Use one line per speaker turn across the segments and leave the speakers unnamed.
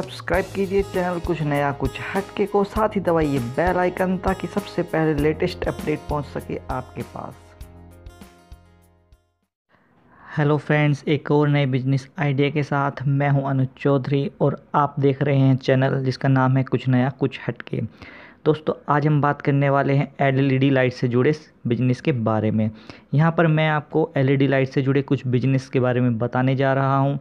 subscribe कीजिए channel कुछ नया कुछ हटके को साथ ही दबाइए बेल आइकन ताकि सबसे पहले लेटेस्ट अपडेट पहुंच सके आपके पास हेलो फ्रेंड्स एक और नए बिजनेस आइडिया के साथ मैं हूं अनुज चौधरी और आप देख रहे हैं चैनल जिसका नाम है कुछ नया कुछ हटके दोस्तों आज हम बात करने वाले हैं एलईडी लाइट से जुड़े बिजनेस के बारे में यहाँ पर मैं आपको एलईडी लाइट से जुड़े कुछ बिजनेस के बारे में बताने जा रहा हूँ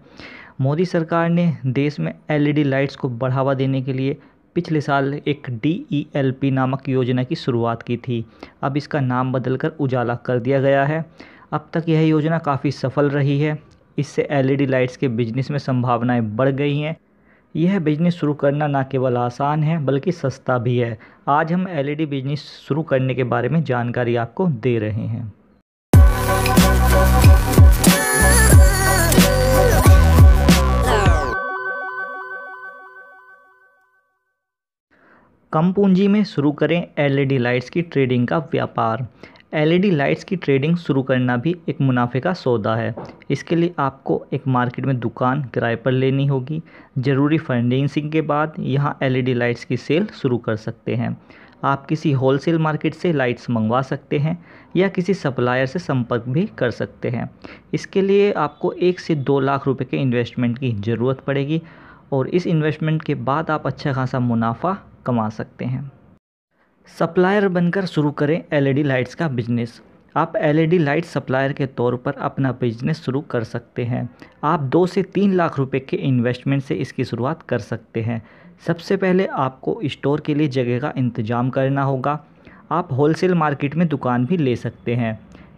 मोदी सरकार ने देश में एलईडी लाइट्स को बढ़ावा देने के लिए पिछले साल एक डी e नामक योजना की शुरुआत की थी अब इसका नाम बदलकर उजाला कर दिया गया है अब तक यह योजना काफ़ी सफल रही है इससे एलईडी लाइट्स के बिजनेस में संभावनाएं बढ़ गई हैं यह बिजनेस शुरू करना ना केवल आसान है बल्कि सस्ता भी है आज हम एलईडी बिजनेस शुरू करने के बारे में जानकारी आपको दे रहे हैं कम पूंजी में शुरू करें एलईडी लाइट्स की ट्रेडिंग का व्यापार एलईडी लाइट्स की ट्रेडिंग शुरू करना भी एक मुनाफे का सौदा है इसके लिए आपको एक मार्केट में दुकान किराए पर लेनी होगी ज़रूरी फाइनेंसिंग के बाद यहाँ एलईडी लाइट्स की सेल शुरू कर सकते हैं आप किसी होलसेल मार्केट से लाइट्स मंगवा सकते हैं या किसी सप्लायर से संपर्क भी कर सकते हैं इसके लिए आपको एक से दो लाख रुपये के इन्वेस्टमेंट की ज़रूरत पड़ेगी और इस इन्वेस्टमेंट के बाद आप अच्छा खासा मुनाफा कमा सकते हैं सप्लायर बनकर शुरू करें एलईडी लाइट्स का बिजनेस आप एलईडी लाइट सप्लायर के तौर पर अपना बिजनेस शुरू कर सकते हैं आप दो से तीन लाख रुपए के इन्वेस्टमेंट से इसकी शुरुआत कर सकते हैं सबसे पहले आपको स्टोर के लिए जगह का इंतजाम करना होगा आप होलसेल मार्केट में दुकान भी ले सकते हैं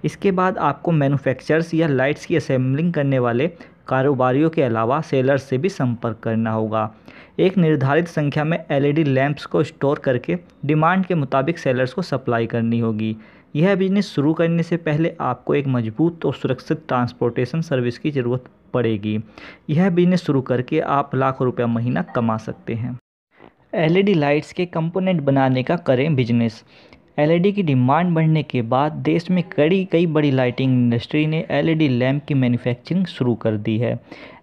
इसके बाद आपको मैन्युफैक्चरर्स या लाइट्स की असेंबलिंग करने वाले कारोबारियों के अलावा सेलर से भी संपर्क करना होगा एक निर्धारित संख्या में एलईडी लैंप्स को स्टोर करके डिमांड के मुताबिक सेलर्स को सप्लाई करनी होगी यह बिजनेस शुरू करने से पहले आपको एक मजबूत और सुरक्षित ट्रांसपोर्टेशन सर्विस की ज़रूरत पड़ेगी यह बिजनेस शुरू करके आप लाखों रुपया महीना कमा सकते हैं एलईडी लाइट्स के कंपोनेंट बनाने का करें बिजनेस एलईडी की डिमांड बढ़ने के बाद देश में कड़ी कई बड़ी लाइटिंग इंडस्ट्री ने एलईडी लैम्प की मैन्युफैक्चरिंग शुरू कर दी है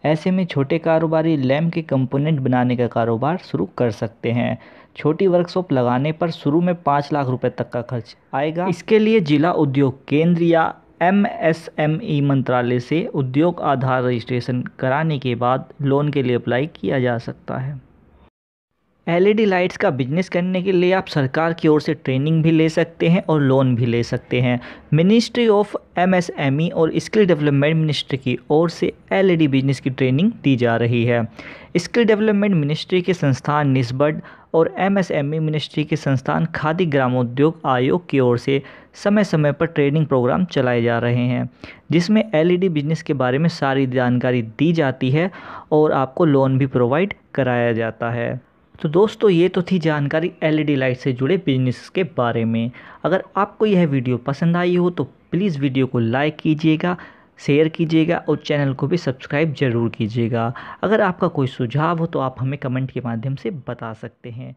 ऐसे में छोटे कारोबारी लैम्प के कंपोनेंट बनाने का कारोबार शुरू कर सकते हैं छोटी वर्कशॉप लगाने पर शुरू में पाँच लाख रुपए तक का खर्च आएगा इसके लिए जिला उद्योग केंद्र या एम एम एस ई मंत्रालय से उद्योग आधार रजिस्ट्रेशन कराने के बाद लोन के लिए अप्लाई किया जा सकता है एलईडी लाइट्स का बिजनेस करने के लिए आप सरकार की ओर से ट्रेनिंग भी ले सकते हैं और लोन भी ले सकते हैं मिनिस्ट्री ऑफ एमएसएमई और स्किल डेवलपमेंट मिनिस्ट्री की ओर से एलईडी बिजनेस की ट्रेनिंग दी जा रही है स्किल डेवलपमेंट मिनिस्ट्री के संस्थान निस्बड और एमएसएमई मिनिस्ट्री के संस्थान खादी ग्रामोद्योग आयोग की ओर से समय समय पर ट्रेनिंग प्रोग्राम चलाए जा रहे हैं जिसमें एलईडी बिजनेस के बारे में सारी जानकारी दी जाती है और आपको लोन भी प्रोवाइड कराया जाता है तो दोस्तों ये तो थी जानकारी एलईडी लाइट से जुड़े बिजनेस के बारे में अगर आपको यह वीडियो पसंद आई हो तो प्लीज़ वीडियो को लाइक कीजिएगा शेयर कीजिएगा और चैनल को भी सब्सक्राइब ज़रूर कीजिएगा अगर आपका कोई सुझाव हो तो आप हमें कमेंट के माध्यम से बता सकते हैं